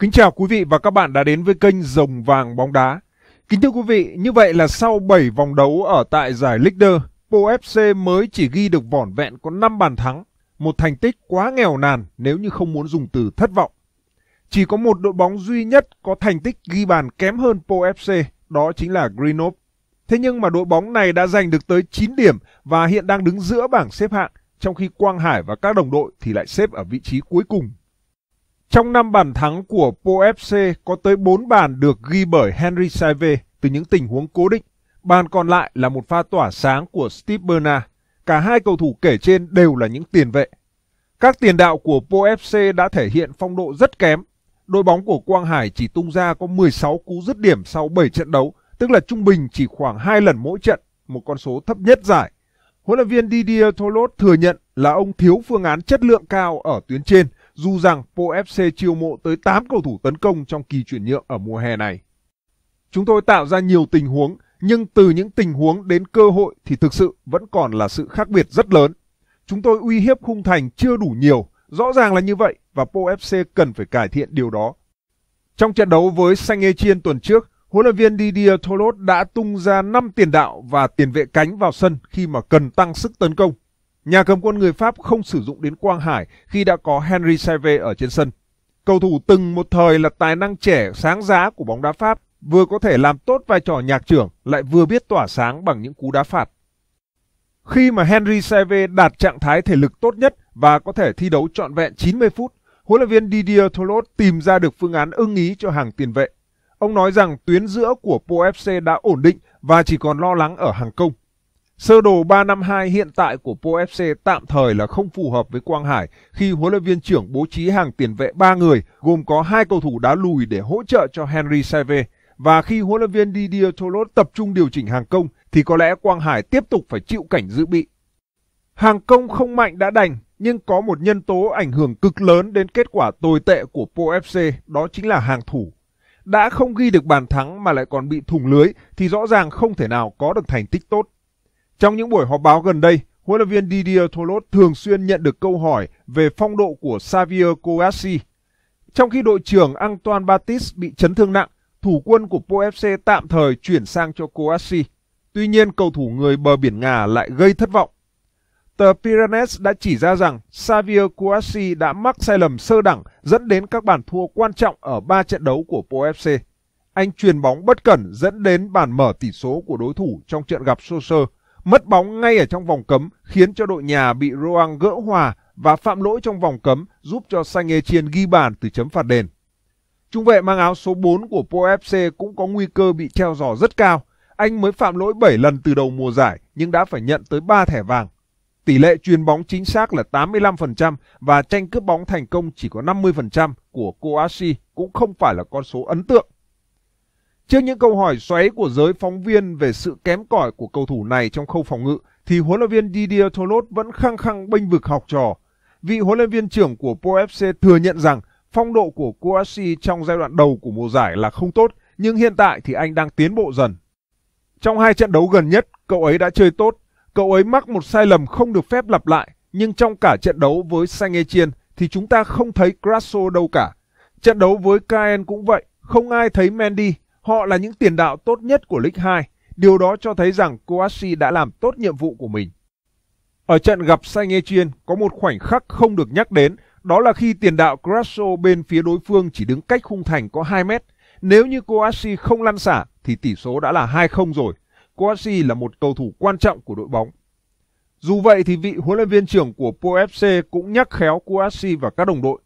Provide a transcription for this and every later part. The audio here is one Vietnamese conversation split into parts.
Kính chào quý vị và các bạn đã đến với kênh Rồng Vàng Bóng Đá. Kính thưa quý vị, như vậy là sau 7 vòng đấu ở tại giải Leader, Po FC mới chỉ ghi được vỏn vẹn có 5 bàn thắng, một thành tích quá nghèo nàn nếu như không muốn dùng từ thất vọng. Chỉ có một đội bóng duy nhất có thành tích ghi bàn kém hơn Po FC, đó chính là Greenop. Thế nhưng mà đội bóng này đã giành được tới 9 điểm và hiện đang đứng giữa bảng xếp hạng, trong khi Quang Hải và các đồng đội thì lại xếp ở vị trí cuối cùng trong năm bàn thắng của Po FC có tới 4 bàn được ghi bởi Henry Saive từ những tình huống cố định. Bàn còn lại là một pha tỏa sáng của Steve Bernard. Cả hai cầu thủ kể trên đều là những tiền vệ. Các tiền đạo của Po FC đã thể hiện phong độ rất kém. Đội bóng của Quang Hải chỉ tung ra có 16 cú dứt điểm sau 7 trận đấu, tức là trung bình chỉ khoảng 2 lần mỗi trận, một con số thấp nhất giải. Huấn luyện viên Didier Tholot thừa nhận là ông thiếu phương án chất lượng cao ở tuyến trên – dù rằng POFC chiêu mộ tới 8 cầu thủ tấn công trong kỳ chuyển nhượng ở mùa hè này. Chúng tôi tạo ra nhiều tình huống, nhưng từ những tình huống đến cơ hội thì thực sự vẫn còn là sự khác biệt rất lớn. Chúng tôi uy hiếp khung thành chưa đủ nhiều, rõ ràng là như vậy và POFC cần phải cải thiện điều đó. Trong trận đấu với Saint Etienne tuần trước, huấn luyện viên Didier Tholot đã tung ra 5 tiền đạo và tiền vệ cánh vào sân khi mà cần tăng sức tấn công Nhà cầm quân người Pháp không sử dụng đến Quang Hải khi đã có Henry Saive ở trên sân. Cầu thủ từng một thời là tài năng trẻ sáng giá của bóng đá Pháp, vừa có thể làm tốt vai trò nhạc trưởng lại vừa biết tỏa sáng bằng những cú đá phạt. Khi mà Henry Saive đạt trạng thái thể lực tốt nhất và có thể thi đấu trọn vẹn 90 phút, huấn luyện viên Didier Tholot tìm ra được phương án ưng ý cho hàng tiền vệ. Ông nói rằng tuyến giữa của Po FC đã ổn định và chỉ còn lo lắng ở hàng công. Sơ đồ 352 hiện tại của POFC tạm thời là không phù hợp với Quang Hải khi huấn luyện viên trưởng bố trí hàng tiền vệ 3 người, gồm có hai cầu thủ đá lùi để hỗ trợ cho Henry Saive. Và khi huấn luyện viên Didier Tolot tập trung điều chỉnh hàng công thì có lẽ Quang Hải tiếp tục phải chịu cảnh dự bị. Hàng công không mạnh đã đành, nhưng có một nhân tố ảnh hưởng cực lớn đến kết quả tồi tệ của POFC, đó chính là hàng thủ. Đã không ghi được bàn thắng mà lại còn bị thủng lưới thì rõ ràng không thể nào có được thành tích tốt. Trong những buổi họp báo gần đây, huấn luyện viên Didier Tholot thường xuyên nhận được câu hỏi về phong độ của Xavier Coassi. Trong khi đội trưởng Antoine Batis bị chấn thương nặng, thủ quân của Po FC tạm thời chuyển sang cho Coassi. Tuy nhiên, cầu thủ người bờ biển Nga lại gây thất vọng. Tờ Piranes đã chỉ ra rằng Xavier Coassi đã mắc sai lầm sơ đẳng dẫn đến các bàn thua quan trọng ở 3 trận đấu của Po FC. Anh truyền bóng bất cẩn dẫn đến bàn mở tỷ số của đối thủ trong trận gặp Soser mất bóng ngay ở trong vòng cấm khiến cho đội nhà bị Roang gỡ hòa và phạm lỗi trong vòng cấm giúp cho Saint Etienne ghi bàn từ chấm phạt đền. Trung vệ mang áo số 4 của Po FC cũng có nguy cơ bị treo giò rất cao. Anh mới phạm lỗi 7 lần từ đầu mùa giải nhưng đã phải nhận tới 3 thẻ vàng. Tỷ lệ truyền bóng chính xác là 85% và tranh cướp bóng thành công chỉ có 50% của Koashi cũng không phải là con số ấn tượng. Trước những câu hỏi xoáy của giới phóng viên về sự kém cỏi của cầu thủ này trong khâu phòng ngự, thì huấn luyện viên Didier Tholot vẫn khăng khăng bênh vực học trò. Vị huấn luyện viên trưởng của Pro FC thừa nhận rằng phong độ của Kouassi trong giai đoạn đầu của mùa giải là không tốt, nhưng hiện tại thì anh đang tiến bộ dần. Trong hai trận đấu gần nhất, cậu ấy đã chơi tốt, cậu ấy mắc một sai lầm không được phép lặp lại, nhưng trong cả trận đấu với Saint Etienne thì chúng ta không thấy Grasso đâu cả. Trận đấu với Caen cũng vậy, không ai thấy Mendy, Họ là những tiền đạo tốt nhất của League 2, điều đó cho thấy rằng Kovacic đã làm tốt nhiệm vụ của mình. Ở trận gặp Saint Etienne có một khoảnh khắc không được nhắc đến, đó là khi tiền đạo Grasso bên phía đối phương chỉ đứng cách khung thành có 2 mét. Nếu như Kovacic không lăn xả thì tỷ số đã là 2-0 rồi. Kovacic là một cầu thủ quan trọng của đội bóng. Dù vậy thì vị huấn luyện viên trưởng của POFC cũng nhắc khéo Kovacic và các đồng đội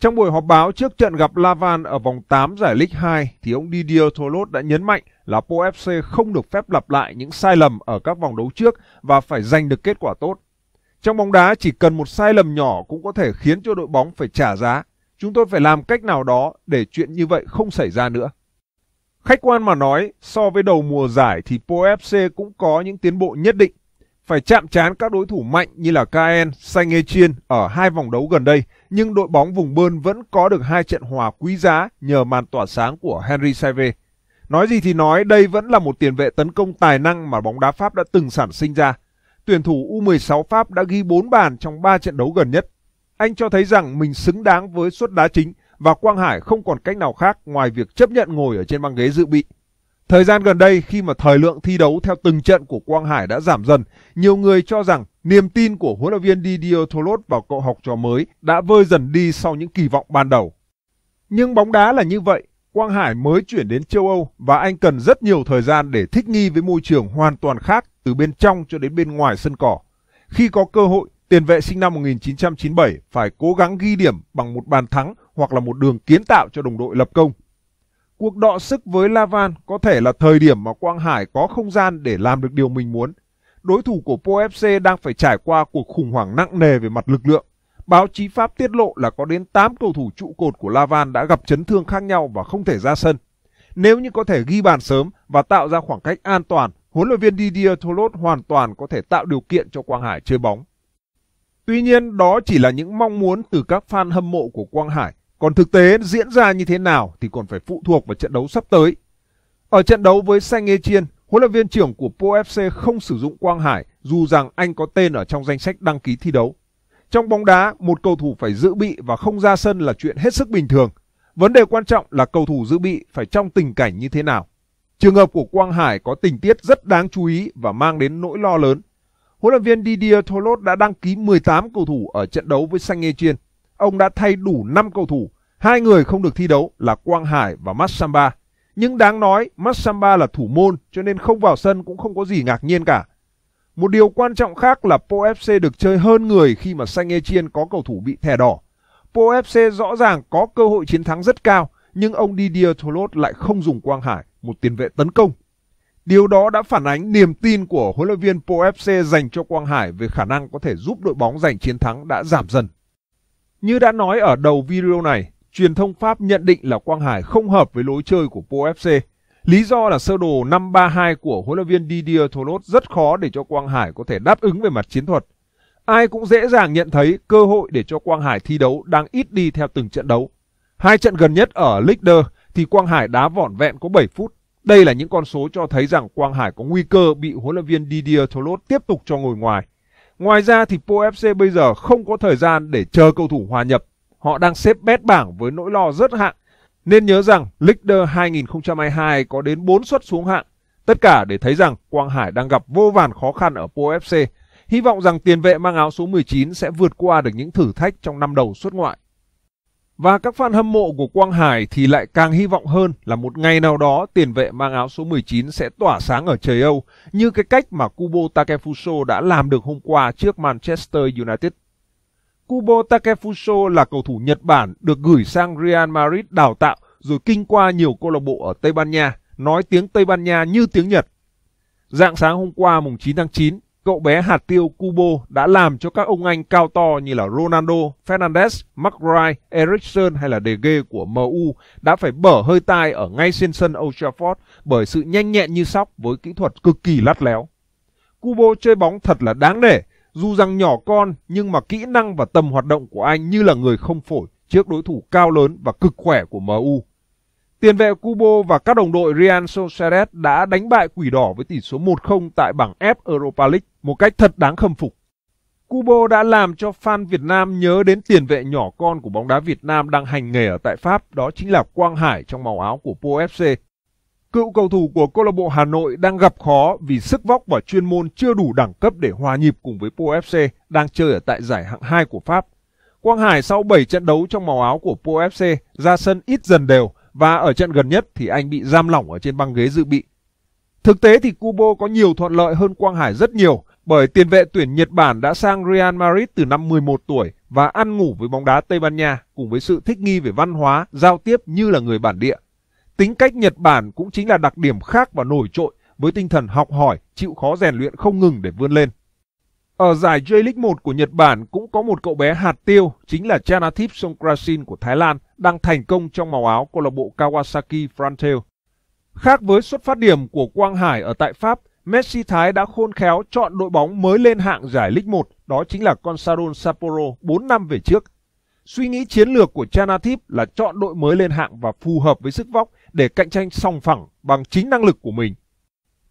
trong buổi họp báo trước trận gặp Lavan ở vòng 8 giải League 2 thì ông Didier Tholot đã nhấn mạnh là Po FC không được phép lặp lại những sai lầm ở các vòng đấu trước và phải giành được kết quả tốt. Trong bóng đá chỉ cần một sai lầm nhỏ cũng có thể khiến cho đội bóng phải trả giá. Chúng tôi phải làm cách nào đó để chuyện như vậy không xảy ra nữa. Khách quan mà nói, so với đầu mùa giải thì Po FC cũng có những tiến bộ nhất định phải chạm trán các đối thủ mạnh như là KN, Saint Etienne ở hai vòng đấu gần đây, nhưng đội bóng vùng bơn vẫn có được hai trận hòa quý giá nhờ màn tỏa sáng của Henry Saive. Nói gì thì nói, đây vẫn là một tiền vệ tấn công tài năng mà bóng đá Pháp đã từng sản sinh ra. Tuyển thủ U16 Pháp đã ghi 4 bàn trong 3 trận đấu gần nhất. Anh cho thấy rằng mình xứng đáng với suất đá chính và Quang Hải không còn cách nào khác ngoài việc chấp nhận ngồi ở trên băng ghế dự bị. Thời gian gần đây khi mà thời lượng thi đấu theo từng trận của Quang Hải đã giảm dần, nhiều người cho rằng niềm tin của huấn luyện viên Didier Tholot vào cậu học trò mới đã vơi dần đi sau những kỳ vọng ban đầu. Nhưng bóng đá là như vậy, Quang Hải mới chuyển đến châu Âu và anh cần rất nhiều thời gian để thích nghi với môi trường hoàn toàn khác từ bên trong cho đến bên ngoài sân cỏ. Khi có cơ hội, tiền vệ sinh năm 1997 phải cố gắng ghi điểm bằng một bàn thắng hoặc là một đường kiến tạo cho đồng đội lập công. Cuộc đọ sức với Lavan có thể là thời điểm mà Quang Hải có không gian để làm được điều mình muốn. Đối thủ của Po FC đang phải trải qua cuộc khủng hoảng nặng nề về mặt lực lượng. Báo chí Pháp tiết lộ là có đến 8 cầu thủ trụ cột của Lavan đã gặp chấn thương khác nhau và không thể ra sân. Nếu như có thể ghi bàn sớm và tạo ra khoảng cách an toàn, huấn luyện viên Didier Tholot hoàn toàn có thể tạo điều kiện cho Quang Hải chơi bóng. Tuy nhiên, đó chỉ là những mong muốn từ các fan hâm mộ của Quang Hải. Còn thực tế diễn ra như thế nào thì còn phải phụ thuộc vào trận đấu sắp tới. Ở trận đấu với Sanh Etienne, huấn luyện viên trưởng của Po FC không sử dụng Quang Hải dù rằng anh có tên ở trong danh sách đăng ký thi đấu. Trong bóng đá, một cầu thủ phải dự bị và không ra sân là chuyện hết sức bình thường. Vấn đề quan trọng là cầu thủ dự bị phải trong tình cảnh như thế nào. Trường hợp của Quang Hải có tình tiết rất đáng chú ý và mang đến nỗi lo lớn. Huấn luyện viên Didier Tholot đã đăng ký 18 cầu thủ ở trận đấu với Saint Etienne ông đã thay đủ 5 cầu thủ. Hai người không được thi đấu là Quang Hải và Massamba. Nhưng đáng nói, Massamba là thủ môn cho nên không vào sân cũng không có gì ngạc nhiên cả. Một điều quan trọng khác là Po FC được chơi hơn người khi mà Saint Etienne có cầu thủ bị thẻ đỏ. Po FC rõ ràng có cơ hội chiến thắng rất cao, nhưng ông Didier Tholot lại không dùng Quang Hải, một tiền vệ tấn công. Điều đó đã phản ánh niềm tin của huấn luyện viên Po FC dành cho Quang Hải về khả năng có thể giúp đội bóng giành chiến thắng đã giảm dần. Như đã nói ở đầu video này, truyền thông Pháp nhận định là Quang Hải không hợp với lối chơi của Po FC. Lý do là sơ đồ 532 của huấn luyện viên Didier Tholot rất khó để cho Quang Hải có thể đáp ứng về mặt chiến thuật. Ai cũng dễ dàng nhận thấy cơ hội để cho Quang Hải thi đấu đang ít đi theo từng trận đấu. Hai trận gần nhất ở League thì Quang Hải đá vỏn vẹn có 7 phút. Đây là những con số cho thấy rằng Quang Hải có nguy cơ bị huấn luyện viên Didier Tholot tiếp tục cho ngồi ngoài. Ngoài ra thìPo FC bây giờ không có thời gian để chờ cầu thủ hòa nhập. Họ đang xếp bét bảng với nỗi lo rất hạng. Nên nhớ rằng Leader 2022 có đến 4 suất xuống hạng. Tất cả để thấy rằng Quang Hải đang gặp vô vàn khó khăn ở Po FC. Hy vọng rằng tiền vệ mang áo số 19 sẽ vượt qua được những thử thách trong năm đầu xuất ngoại. Và các fan hâm mộ của Quang Hải thì lại càng hy vọng hơn là một ngày nào đó tiền vệ mang áo số 19 sẽ tỏa sáng ở trời Âu như cái cách mà Kubo Takefuso đã làm được hôm qua trước Manchester United. Kubo Takefuso là cầu thủ Nhật Bản được gửi sang Real Madrid đào tạo rồi kinh qua nhiều câu lạc bộ ở Tây Ban Nha, nói tiếng Tây Ban Nha như tiếng Nhật. Dạng sáng hôm qua mùng 9 tháng 9, cậu bé hạt tiêu Kubo đã làm cho các ông anh cao to như là Ronaldo, Fernandes, McBride, Ericsson hay là De Gea của MU đã phải bở hơi tai ở ngay trên sân Old Trafford bởi sự nhanh nhẹn như sóc với kỹ thuật cực kỳ lắt léo. Kubo chơi bóng thật là đáng nể, dù rằng nhỏ con nhưng mà kỹ năng và tầm hoạt động của anh như là người không phổi trước đối thủ cao lớn và cực khỏe của MU. Tiền vệ Kubo và các đồng đội Real Sociedad đã đánh bại Quỷ Đỏ với tỷ số 1-0 tại bảng F Europa League một cách thật đáng khâm phục. Kubo đã làm cho fan Việt Nam nhớ đến tiền vệ nhỏ con của bóng đá Việt Nam đang hành nghề ở tại Pháp, đó chính là Quang Hải trong màu áo của Po FC. Cựu cầu thủ của câu lạc bộ Hà Nội đang gặp khó vì sức vóc và chuyên môn chưa đủ đẳng cấp để hòa nhịp cùng với Po FC đang chơi ở tại giải hạng 2 của Pháp. Quang Hải sau 7 trận đấu trong màu áo của Po FC ra sân ít dần đều và ở trận gần nhất thì anh bị giam lỏng ở trên băng ghế dự bị. Thực tế thì Kubo có nhiều thuận lợi hơn Quang Hải rất nhiều bởi tiền vệ tuyển Nhật Bản đã sang Real Madrid từ năm 11 tuổi và ăn ngủ với bóng đá Tây Ban Nha cùng với sự thích nghi về văn hóa, giao tiếp như là người bản địa. Tính cách Nhật Bản cũng chính là đặc điểm khác và nổi trội với tinh thần học hỏi, chịu khó rèn luyện không ngừng để vươn lên. Ở giải J-League 1 của Nhật Bản cũng có một cậu bé hạt tiêu chính là Chanathip Songkrasin của Thái Lan đang thành công trong màu áo câu lạc bộ Kawasaki Frontale. Khác với xuất phát điểm của Quang Hải ở tại Pháp, Messi Thái đã khôn khéo chọn đội bóng mới lên hạng giải League 1, đó chính là Consadole Sapporo 4 năm về trước. Suy nghĩ chiến lược của Chanathip là chọn đội mới lên hạng và phù hợp với sức vóc để cạnh tranh song phẳng bằng chính năng lực của mình.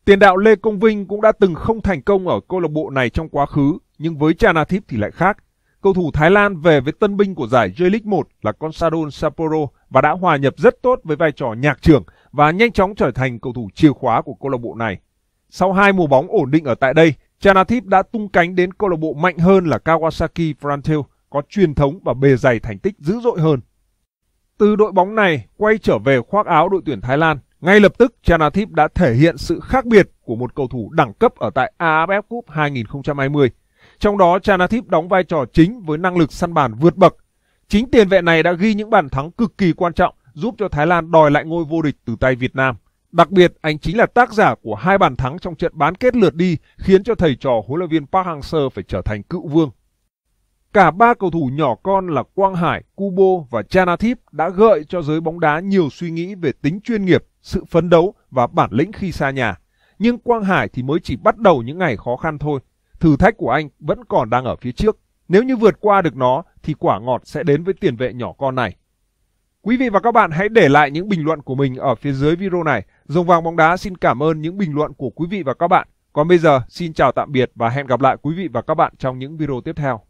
Tiền đạo Lê Công Vinh cũng đã từng không thành công ở câu lạc bộ này trong quá khứ, nhưng với Chanathip thì lại khác. Cầu thủ Thái Lan về với tân binh của giải J-League 1 là Consadol Sapporo và đã hòa nhập rất tốt với vai trò nhạc trưởng và nhanh chóng trở thành cầu thủ chìa khóa của câu lạc bộ này. Sau hai mùa bóng ổn định ở tại đây, Chanathip đã tung cánh đến câu lạc bộ mạnh hơn là Kawasaki Frontale, có truyền thống và bề dày thành tích dữ dội hơn. Từ đội bóng này quay trở về khoác áo đội tuyển Thái Lan, ngay lập tức Chanathip đã thể hiện sự khác biệt của một cầu thủ đẳng cấp ở tại AFF Cup 2020. Trong đó Chanathip đóng vai trò chính với năng lực săn bàn vượt bậc. Chính tiền vệ này đã ghi những bàn thắng cực kỳ quan trọng giúp cho Thái Lan đòi lại ngôi vô địch từ tay Việt Nam. Đặc biệt, anh chính là tác giả của hai bàn thắng trong trận bán kết lượt đi khiến cho thầy trò huấn luyện viên Park Hang-seo phải trở thành cựu vương. Cả ba cầu thủ nhỏ con là Quang Hải, Kubo và Chanathip đã gợi cho giới bóng đá nhiều suy nghĩ về tính chuyên nghiệp sự phấn đấu và bản lĩnh khi xa nhà. Nhưng Quang Hải thì mới chỉ bắt đầu những ngày khó khăn thôi. Thử thách của anh vẫn còn đang ở phía trước. Nếu như vượt qua được nó thì quả ngọt sẽ đến với tiền vệ nhỏ con này. Quý vị và các bạn hãy để lại những bình luận của mình ở phía dưới video này. Rồng vàng bóng đá xin cảm ơn những bình luận của quý vị và các bạn. Còn bây giờ xin chào tạm biệt và hẹn gặp lại quý vị và các bạn trong những video tiếp theo.